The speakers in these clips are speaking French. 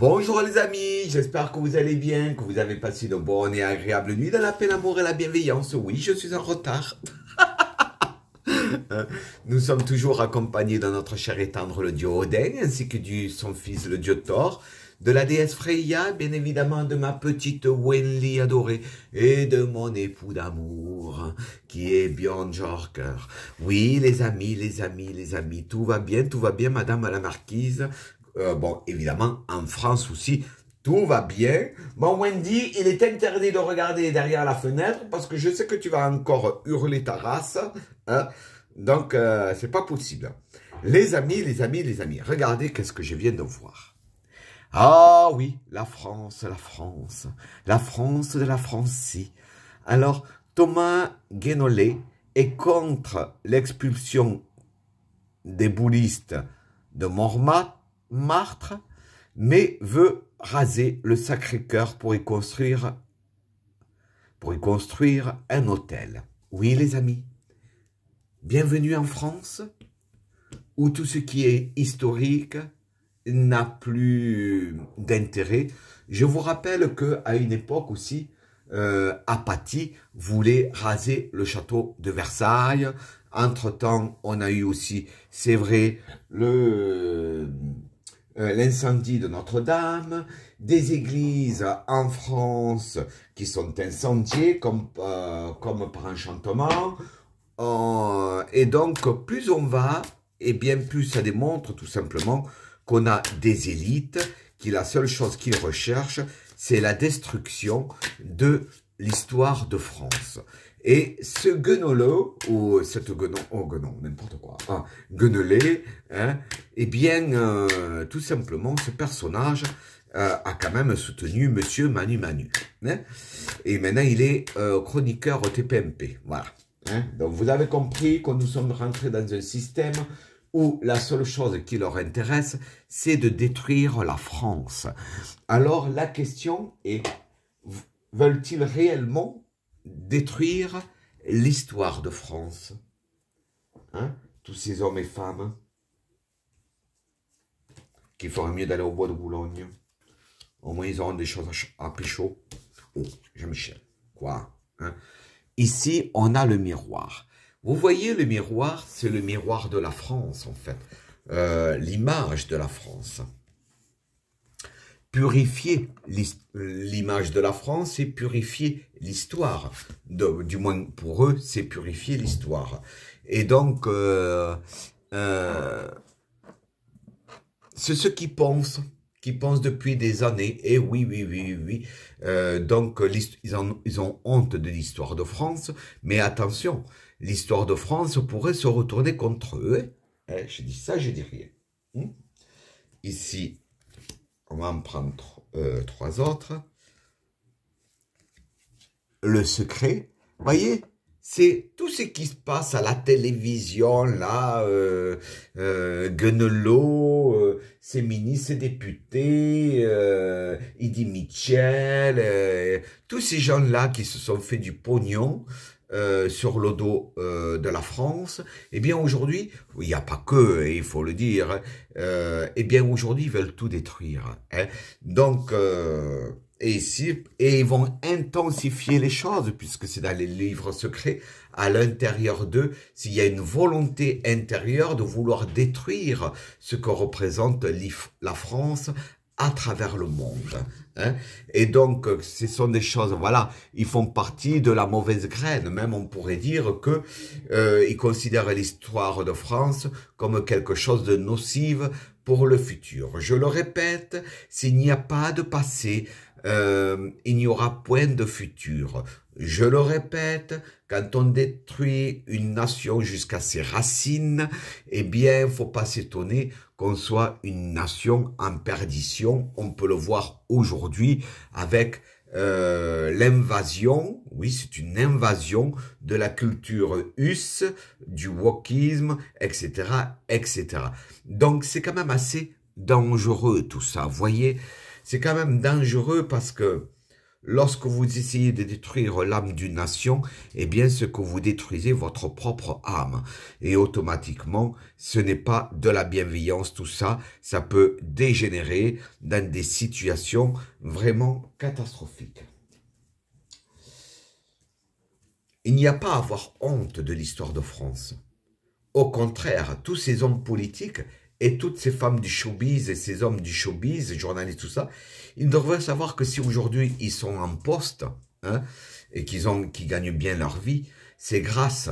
Bonjour les amis, j'espère que vous allez bien, que vous avez passé une bonne et agréable nuit dans la paix, l'amour et la bienveillance. Oui, je suis en retard. Euh, nous sommes toujours accompagnés de notre cher et tendre le dieu Odin, ainsi que de son fils le dieu Thor, de la déesse Freya, bien évidemment de ma petite Wendy adorée, et de mon époux d'amour, qui est Bjorn Jorker. Oui, les amis, les amis, les amis, tout va bien, tout va bien, madame la marquise, euh, bon, évidemment, en France aussi, tout va bien. Bon, Wendy, il est interdit de regarder derrière la fenêtre parce que je sais que tu vas encore hurler ta race. Hein. Donc, euh, c'est pas possible. Les amis, les amis, les amis, regardez qu'est-ce que je viens de voir. Ah oui, la France, la France, la France de la si. Alors, Thomas Guénolé est contre l'expulsion des boulistes de Mormat Martre, mais veut raser le Sacré-Cœur pour y construire pour y construire un hôtel. Oui, les amis, bienvenue en France, où tout ce qui est historique n'a plus d'intérêt. Je vous rappelle que à une époque aussi, euh, Apathie voulait raser le château de Versailles. Entre-temps, on a eu aussi, c'est vrai, le euh, l'incendie de Notre-Dame, des églises en France qui sont incendiées comme, euh, comme par enchantement. Euh, et donc, plus on va, et bien plus ça démontre tout simplement qu'on a des élites qui la seule chose qu'ils recherchent, c'est la destruction de l'histoire de France. Et ce guenolo, ou cette guenon, oh guenon, n'importe quoi, ah, eh bien, euh, tout simplement, ce personnage euh, a quand même soutenu Monsieur Manu Manu. Hein. et maintenant, il est euh, chroniqueur au TPMP, voilà. donc, vous avez compris que nous sommes rentrés dans un système où la seule chose qui leur intéresse, c'est de détruire la France. Alors, la question est veulent-ils réellement détruire l'histoire de France hein Tous ces hommes et femmes qui feraient mieux d'aller au bois de Boulogne. Au moins, ils auront des choses à, plus Oh, Jean-Michel, quoi hein? Ici, on a le miroir. Vous voyez, le miroir, c'est le miroir de la France, en fait. Euh, l'image de la France. Purifier l'histoire l'image de la France, c'est purifier l'histoire. Du moins pour eux, c'est purifier l'histoire. Et donc, euh, euh, c'est ceux qui pensent, qui pensent depuis des années. Et oui, oui, oui, oui. Euh, donc, ils, ont honte de l'histoire de France. Mais attention, l'histoire de France pourrait se retourner contre eux. Hein. Eh, je dis ça, je dis rien. Hmm Ici, on va en prendre euh, trois autres. Le secret, voyez, c'est tout ce qui se passe à la télévision, là, euh, ses ministres ses députés, euh, euh Michel, euh, Mitchell, tous ces gens-là qui se sont fait du pognon, euh, sur le dos euh, de la France, eh bien aujourd'hui, il n'y a pas que, hein, il faut le dire, euh, eh bien aujourd'hui ils veulent tout détruire. Hein. Donc, euh, et, et ils vont intensifier les choses, puisque c'est dans les livres secrets, à l'intérieur d'eux, s'il y a une volonté intérieure de vouloir détruire ce que représente la France à travers le monde. Hein. Et donc, ce sont des choses, voilà, ils font partie de la mauvaise graine. Même on pourrait dire que euh, ils considèrent l'histoire de France comme quelque chose de nocive pour le futur. Je le répète, s'il n'y a pas de passé, euh, il n'y aura point de futur. Je le répète, quand on détruit une nation jusqu'à ses racines, eh bien, faut pas s'étonner qu'on soit une nation en perdition. On peut le voir aujourd'hui avec euh, l'invasion, oui, c'est une invasion de la culture us, du wokisme, etc., etc. Donc, c'est quand même assez dangereux tout ça, voyez. C'est quand même dangereux parce que lorsque vous essayez de détruire l'âme d'une nation, eh bien, ce que vous détruisez, votre propre âme. Et automatiquement, ce n'est pas de la bienveillance, tout ça. Ça peut dégénérer dans des situations vraiment catastrophiques. Il n'y a pas à avoir honte de l'histoire de France. Au contraire, tous ces hommes politiques et toutes ces femmes du showbiz et ces hommes du showbiz, journalistes, tout ça, ils devraient savoir que si aujourd'hui ils sont en poste hein, et qu'ils gagnent bien leur vie, c'est grâce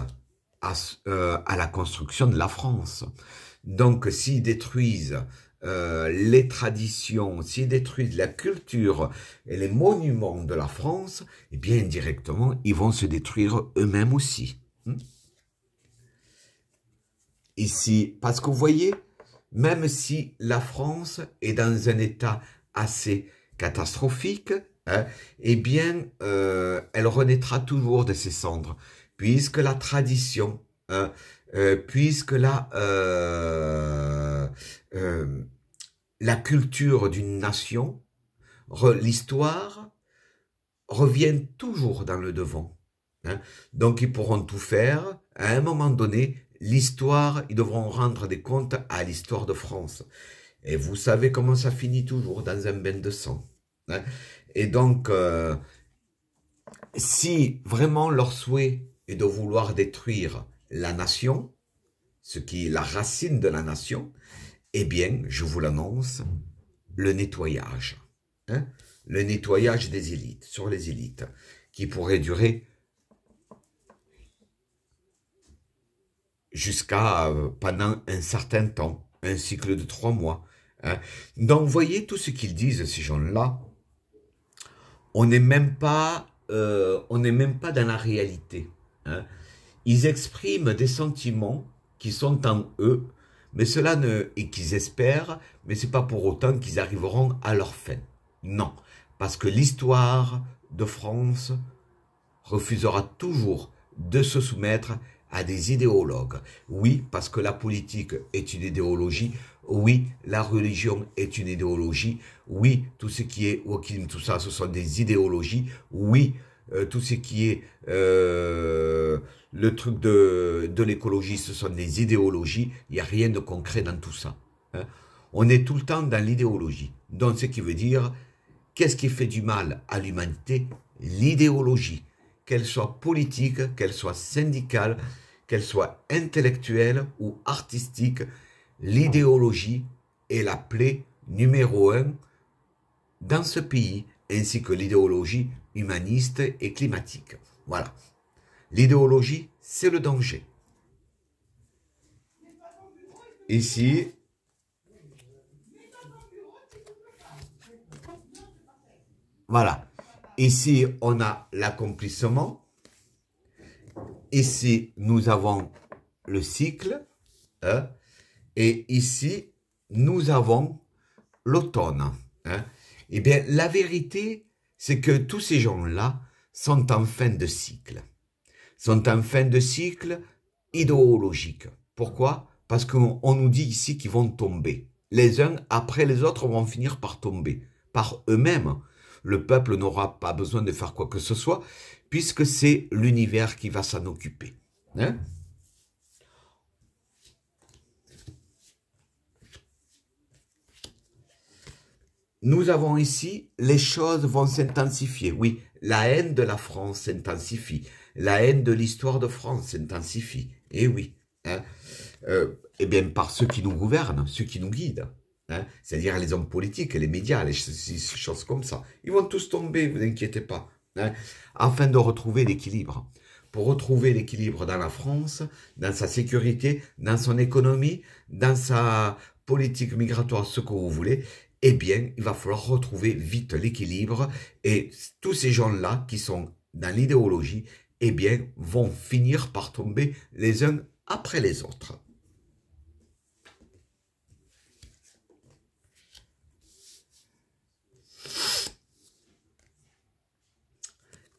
à, euh, à, la construction de la France. Donc s'ils détruisent euh, les traditions, s'ils détruisent la culture et les monuments de la France, eh bien directement, ils vont se détruire eux-mêmes aussi. Hmm Ici, parce que vous voyez, même si la France est dans un état assez catastrophique, hein, eh bien, euh, elle renaîtra toujours de ses cendres, puisque la tradition, hein, euh, puisque la, euh, la culture d'une nation, l'histoire, reviennent toujours dans le devant. Hein. Donc, ils pourront tout faire. À un moment donné, l'histoire, ils devront rendre des comptes à l'histoire de France. Et vous savez comment ça finit toujours, dans un bain de sang. Hein. Et donc, euh, si vraiment leur souhait est de vouloir détruire la nation, ce qui est la racine de la nation, eh bien, je vous l'annonce, le nettoyage. Hein, le nettoyage des élites, sur les élites, qui pourrait durer jusqu'à euh, pendant un certain temps, un cycle de trois mois. Hein. Donc, vous voyez tout ce qu'ils disent, ces gens-là. On n'est même pas, euh, même pas dans la réalité. Hein. Ils expriment des sentiments qui sont en eux, mais cela ne et qu'ils espèrent, mais c'est pas pour autant qu'ils arriveront à leur fin. Non, parce que l'histoire de France refusera toujours de se soumettre à des idéologues. Oui, parce que la politique est une idéologie. Oui, la religion est une idéologie. Oui, tout ce qui est wokisme, tout ça, ce sont des idéologies. Oui, euh, tout ce qui est euh, le truc de, l'écologie, ce sont des idéologies. Il n'y a rien de concret dans tout ça. Hein. On est tout le temps dans l'idéologie. Donc, ce qui veut dire, qu'est-ce qui fait du mal à l'humanité L'idéologie. Qu'elle soit politique, qu'elle soit syndicale, qu'elle soit intellectuelle ou artistique, l'idéologie est la plaie numéro un dans ce pays, ainsi que l'idéologie humaniste et climatique. Voilà. L'idéologie, c'est le danger. Ici, voilà. Ici, on a l'accomplissement. Ici, nous avons le cycle. Hein. et ici, nous avons l'automne. Hein. Eh bien, la vérité, c'est que tous ces gens-là sont en fin de cycle. Sont en fin de cycle idéologique. Pourquoi Parce qu'on nous dit ici qu'ils vont tomber. Les uns après les autres vont finir par tomber, par eux-mêmes le peuple n'aura pas besoin de faire quoi que ce soit, puisque c'est l'univers qui va s'en occuper. Hein. Nous avons ici, les choses vont s'intensifier. Oui, la haine de la France s'intensifie. La haine de l'histoire de France s'intensifie. Eh oui. Hein. Euh, eh bien, par ceux qui nous gouvernent, ceux qui nous guident. Hein, c'est-à-dire les hommes politiques, les médias, les choses comme ça. Ils vont tous tomber, vous inquiétez pas, hein. afin de retrouver l'équilibre. Pour retrouver l'équilibre dans la France, dans sa sécurité, dans son économie, dans sa politique migratoire, ce que vous voulez, eh bien, il va falloir retrouver vite l'équilibre et tous ces gens-là qui sont dans l'idéologie, eh bien, vont finir par tomber les uns après les autres.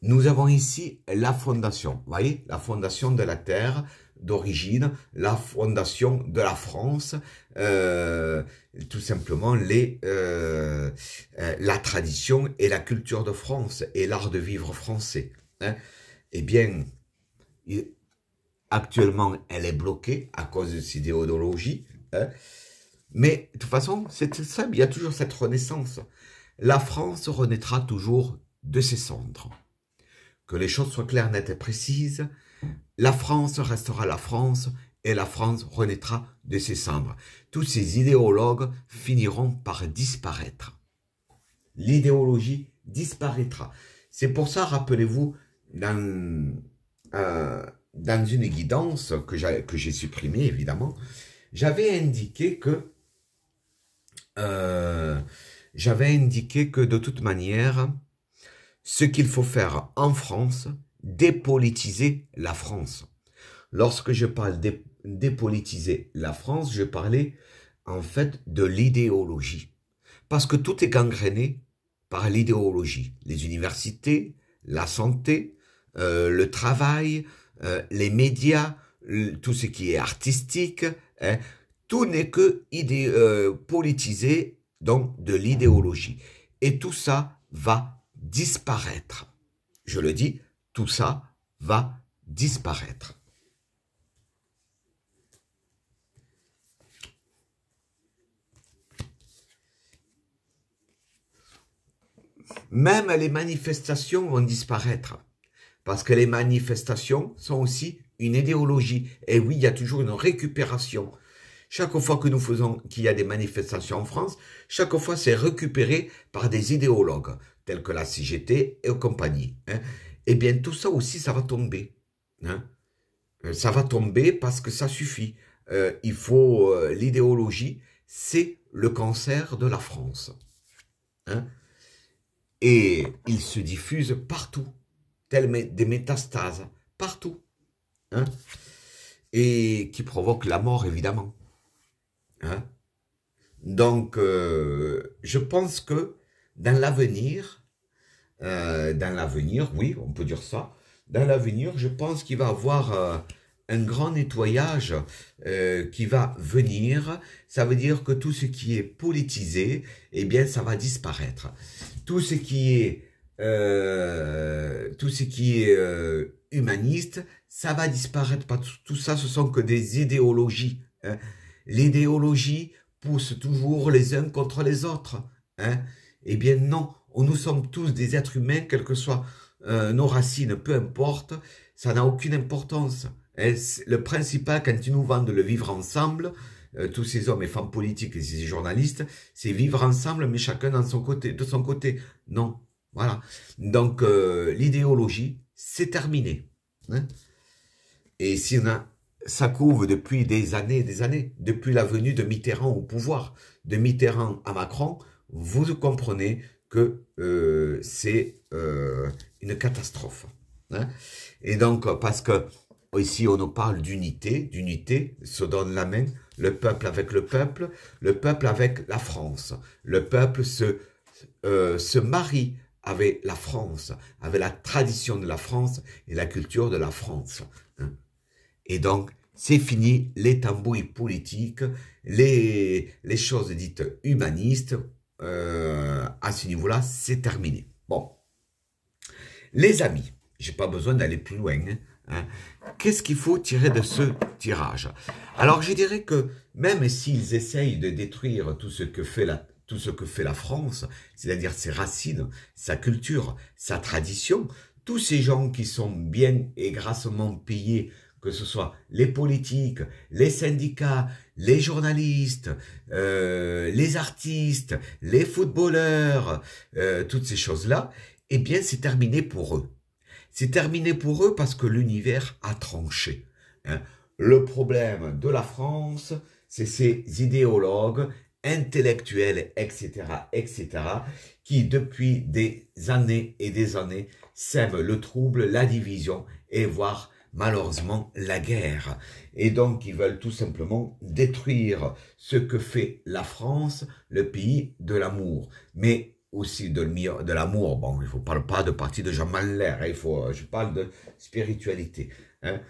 Nous avons ici la fondation, voyez, la fondation de la terre d'origine, la fondation de la France, euh, tout simplement les, euh, euh, la tradition et la culture de France et l'art de vivre français. Hein. Eh bien, actuellement, elle est bloquée à cause de cette idéologie, hein. mais de toute façon, c'est simple, il y a toujours cette renaissance. La France renaîtra toujours de ses cendres que les choses soient claires, nettes et précises, la France restera la France et la France renaîtra de ses cendres. Tous ces idéologues finiront par disparaître. L'idéologie disparaîtra. C'est pour ça, rappelez-vous, dans, euh, dans une guidance que j'ai supprimée, évidemment, j'avais indiqué que euh, j'avais indiqué que de toute manière, ce qu'il faut faire en France, dépolitiser la France. Lorsque je parle de dépolitiser la France, je parlais en fait de l'idéologie. Parce que tout est gangréné par l'idéologie. Les universités, la santé, euh, le travail, euh, les médias, tout ce qui est artistique, hein. tout n'est que euh, politisé, donc de l'idéologie. Et tout ça va disparaître. Je le dis, tout ça va disparaître. Même les manifestations vont disparaître, parce que les manifestations sont aussi une idéologie. Et oui, il y a toujours une récupération. Chaque fois que nous faisons qu'il y a des manifestations en France, chaque fois c'est récupéré par des idéologues tels que la CGT et compagnie. Hein. Eh bien, tout ça aussi, ça va tomber. Hein. Euh, ça va tomber parce que ça suffit. Euh, il faut euh, l'idéologie, c'est le cancer de la France. Hein. Et il se diffuse partout, telles des métastases, partout. Et qui provoque la mort, évidemment. Donc, je pense que dans l'avenir, euh, dans l'avenir, oui, on peut dire ça, dans l'avenir, je pense qu'il va avoir euh, un grand nettoyage euh, qui va venir. Ça veut dire que tout ce qui est politisé, eh bien, ça va disparaître. Tout ce qui est, tout ce qui est humaniste, ça va disparaître. Tout ça, ce sont que des idéologies. Hein. L'idéologie pousse toujours les uns contre les autres. Hein. Eh bien, non on nous sommes tous des êtres humains, quelles que soient euh, nos racines, peu importe, ça n'a aucune importance. le principal, quand ils nous vendent le vivre ensemble, euh, tous ces hommes et femmes politiques et ces journalistes, c'est vivre ensemble, mais chacun dans son côté, de son côté. Non, voilà. Donc euh, l'idéologie, c'est terminé. Hein. et si on a, ça couvre depuis des années et des années, depuis la venue de Mitterrand au pouvoir, de Mitterrand à Macron, vous comprenez que euh, c'est euh, une catastrophe. Hein. et donc, parce que ici, on nous parle d'unité, d'unité, se donne la main, le peuple avec le peuple, le peuple avec la France, le peuple se, euh, se marie avec la France, avec la tradition de la France et la culture de la France. Hein. et donc, c'est fini les tambouilles politiques, les, les choses dites humanistes, euh, à ce niveau-là, c'est terminé. Bon. Les amis, j'ai pas besoin d'aller plus loin. Hein. Qu'est-ce qu'il faut tirer de ce tirage Alors, je dirais que même s'ils essayent de détruire tout ce que fait la, tout ce que fait la France, c'est-à-dire ses racines, sa culture, sa tradition, tous ces gens qui sont bien et grassement payés, que ce soit les politiques, les syndicats, les journalistes, euh, les artistes, les footballeurs, euh, toutes ces choses-là, eh bien c'est terminé pour eux. C'est terminé pour eux parce que l'univers a tranché. Hein. Le problème de la France, c'est ces idéologues, intellectuels, etc., etc., qui depuis des années et des années sèment le trouble, la division et voire malheureusement la guerre. Et donc ils veulent tout simplement détruire ce que fait la France, le pays de l'amour. Mais aussi de, l'amour, bon, je ne parle pas de partie de Jean Malher, hein, il faut, euh, je parle de spiritualité. Hein.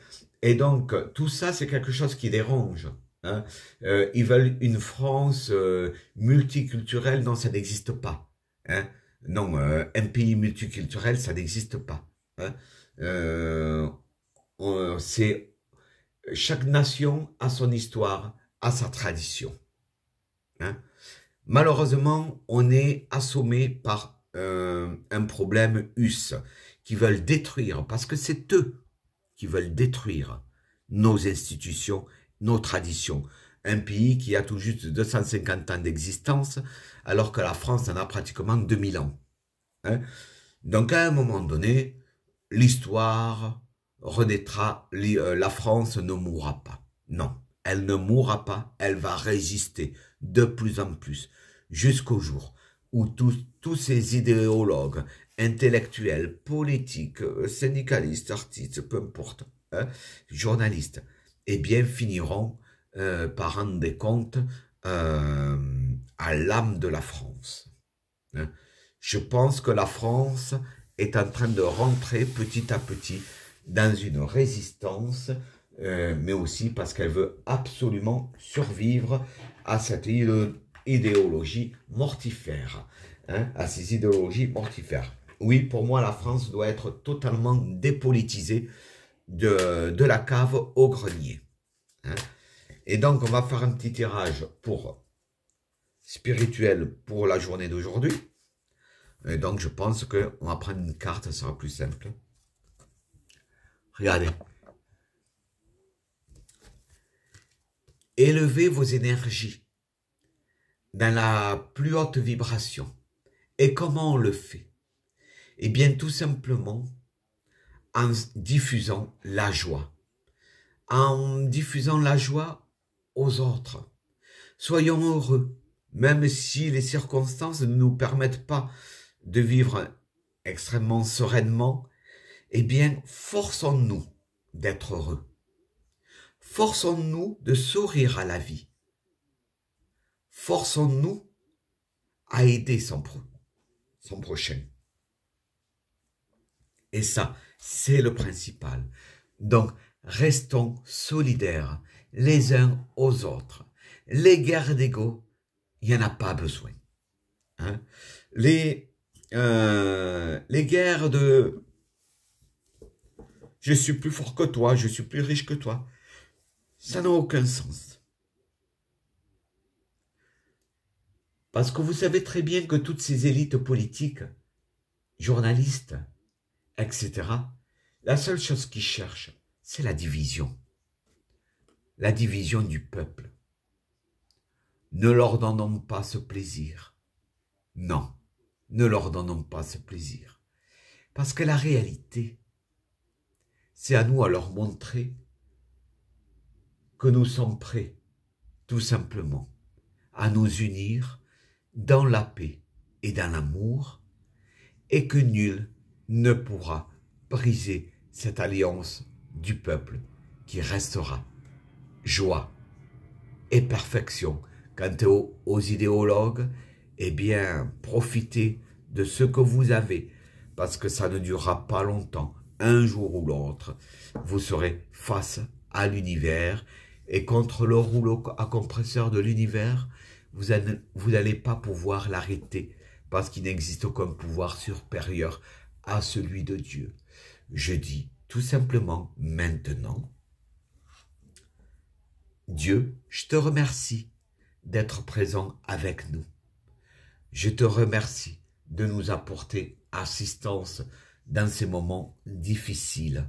Et donc tout ça c'est quelque chose qui dérange. Hein. Euh, ils veulent une France euh, multiculturelle, non ça n'existe pas. Non, un pays multiculturel ça n'existe pas. Euh, euh, c'est chaque nation a son histoire, a sa tradition. Hein. Malheureusement, on est assommé par euh, un problème US qui veulent détruire, parce que c'est eux qui veulent détruire nos institutions, nos traditions. Un pays qui a tout juste 250 ans d'existence, alors que la France en a pratiquement 2000 ans. Hein. Donc à un moment donné, l'histoire, renaîtra, euh, la France ne mourra pas. Non, elle ne mourra pas, elle va résister de plus en plus, jusqu'au jour où tous, ces idéologues, intellectuels, politiques, euh, syndicalistes, artistes, peu importe, hein, journalistes, eh bien finiront euh, par rendre des comptes à l'âme de la France. Hein. Je pense que la France est en train de rentrer petit à petit dans une résistance, euh, mais aussi parce qu'elle veut absolument survivre à cette idéologie mortifère, hein, à ces idéologies mortifères. Oui, pour moi, la France doit être totalement dépolitisée de, la cave au grenier. Hein. Et donc, on va faire un petit tirage pour spirituel pour la journée d'aujourd'hui. Et donc, je pense qu'on va prendre une carte, ça sera plus simple. Regardez. Élevez vos énergies dans la plus haute vibration. Et comment on le fait Eh bien, tout simplement en diffusant la joie. En diffusant la joie aux autres. Soyons heureux, même si les circonstances ne nous permettent pas de vivre extrêmement sereinement, eh bien, forçons-nous d'être heureux. Forçons-nous de sourire à la vie. Forçons-nous à aider son, prochain. Et ça, c'est le principal. Donc, restons solidaires les uns aux autres. Les guerres d'ego, il n'y en a pas besoin. Hein. Les, euh, les guerres de je suis plus fort que toi, je suis plus riche que toi. Ça n'a aucun sens. Parce que vous savez très bien que toutes ces élites politiques, journalistes, etc., la seule chose qu'ils cherchent, c'est la division. La division du peuple. Ne leur donnons pas ce plaisir. Non, ne leur donnons pas ce plaisir. Parce que la réalité, c'est à nous à leur montrer que nous sommes prêts, tout simplement, à nous unir dans la paix et dans l'amour, et que nul ne pourra briser cette alliance du peuple qui restera joie et perfection. Quant aux, idéologues, eh bien, profitez de ce que vous avez, parce que ça ne durera pas longtemps un jour ou l'autre, vous serez face à l'univers et contre le rouleau à compresseur de l'univers, vous n'allez pas pouvoir l'arrêter parce qu'il n'existe aucun pouvoir supérieur à celui de Dieu. Je dis tout simplement maintenant, Dieu, je te remercie d'être présent avec nous. Je te remercie de nous apporter assistance dans ces moments difficiles.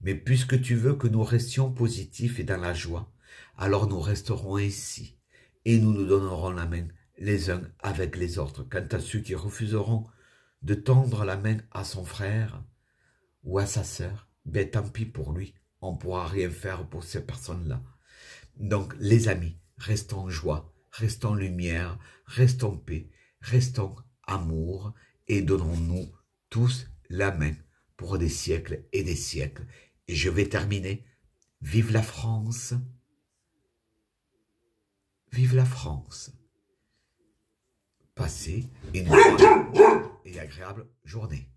Mais puisque tu veux que nous restions positifs et dans la joie, alors nous resterons ici et nous nous donnerons la main les uns avec les autres. Quant à ceux qui refuseront de tendre la main à son frère ou à sa sœur, ben tant pis pour lui, on ne pourra rien faire pour ces personnes-là. Donc les amis, restons joie, restons lumière, restons paix, restons amour et donnons-nous tous la main pour des siècles et des siècles. Et je vais terminer. Vive la France Vive la France Passez une et agréable journée.